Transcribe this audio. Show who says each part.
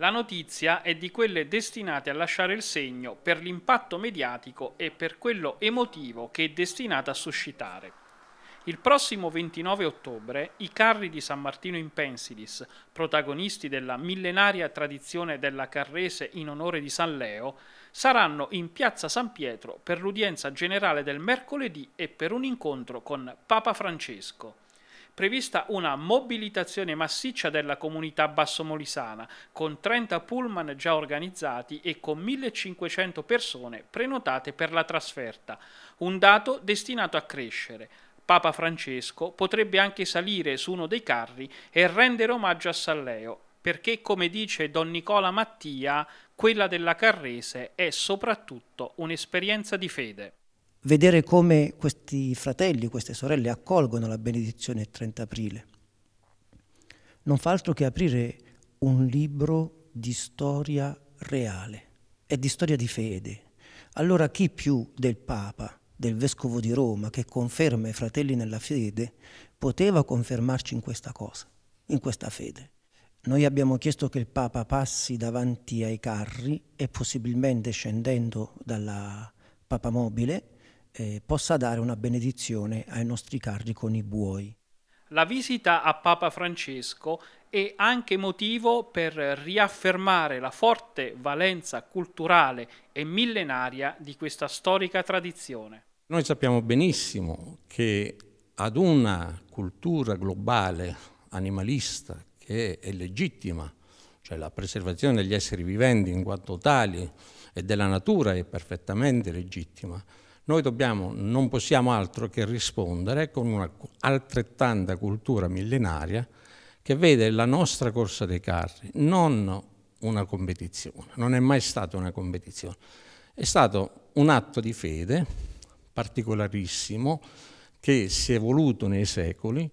Speaker 1: La notizia è di quelle destinate a lasciare il segno per l'impatto mediatico e per quello emotivo che è destinata a suscitare. Il prossimo 29 ottobre i carri di San Martino in Pensilis, protagonisti della millenaria tradizione della Carrese in onore di San Leo, saranno in piazza San Pietro per l'udienza generale del mercoledì e per un incontro con Papa Francesco prevista una mobilitazione massiccia della comunità bassomolisana, con 30 pullman già organizzati e con 1500 persone prenotate per la trasferta, un dato destinato a crescere. Papa Francesco potrebbe anche salire su uno dei carri e rendere omaggio a Salleo, perché come dice Don Nicola Mattia, quella della Carrese è soprattutto un'esperienza di fede
Speaker 2: vedere come questi fratelli, queste sorelle accolgono la benedizione il 30 aprile. Non fa altro che aprire un libro di storia reale e di storia di fede. Allora chi più del Papa, del Vescovo di Roma, che conferma i fratelli nella fede, poteva confermarci in questa cosa, in questa fede? Noi abbiamo chiesto che il Papa passi davanti ai carri e possibilmente scendendo dalla Papa Mobile, eh, possa dare una benedizione ai nostri carri con i buoi.
Speaker 1: La visita a Papa Francesco è anche motivo per riaffermare la forte valenza culturale e millenaria di questa storica tradizione.
Speaker 3: Noi sappiamo benissimo che ad una cultura globale animalista che è legittima, cioè la preservazione degli esseri viventi in quanto tali e della natura è perfettamente legittima, noi dobbiamo, non possiamo altro che rispondere con una altrettanta cultura millenaria che vede la nostra corsa dei carri non una competizione, non è mai stata una competizione, è stato un atto di fede particolarissimo che si è evoluto nei secoli,